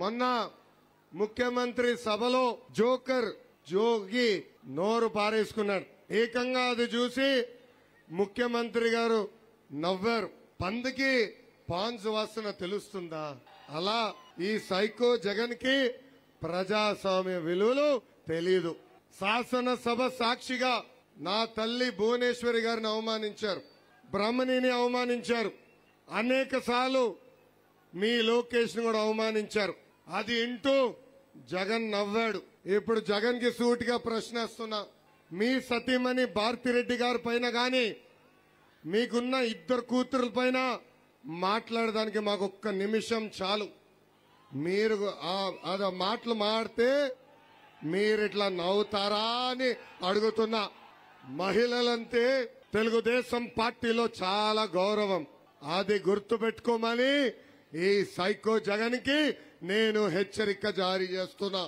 మొన్న ముఖ్యమంత్రి సభలో జోకర్ జోగి నోరు పారేసుకున్నాడు ఏకంగా అది చూసి ముఖ్యమంత్రి గారు నవ్వారు పందికి పాన్స్ వాసన తెలుస్తుందా అలా ఈ సైకో జగన్ కి ప్రజాస్వామ్య విలువలు తెలీదు శాసనసభ సాక్షిగా నా తల్లి భువనేశ్వరి గారిని అవమానించారు బ్రహ్మణిని అవమానించారు అనేక సార్లు మీ లోకేష్ కూడా అవమానించారు అది ఇంటూ జగన్ నవ్వాడు ఇప్పుడు జగన్ కి సూటిగా ప్రశ్నిస్తున్నా మీ సతీమణి భారతిరెడ్డి గారి పైన గాని మీకున్న ఇద్దరు కూతురుల పైన మాట్లాడడానికి మాకు ఒక్క నిమిషం చాలు మీరు అదే మాటలు మాడితే మీరు ఇట్లా నవ్వుతారా అని అడుగుతున్నా మహిళలంతే తెలుగుదేశం పార్టీలో చాలా గౌరవం అది గుర్తు పెట్టుకోమని ఈ సైకో జగన్కి నేను హెచ్చరిక జారీ చేస్తున్నా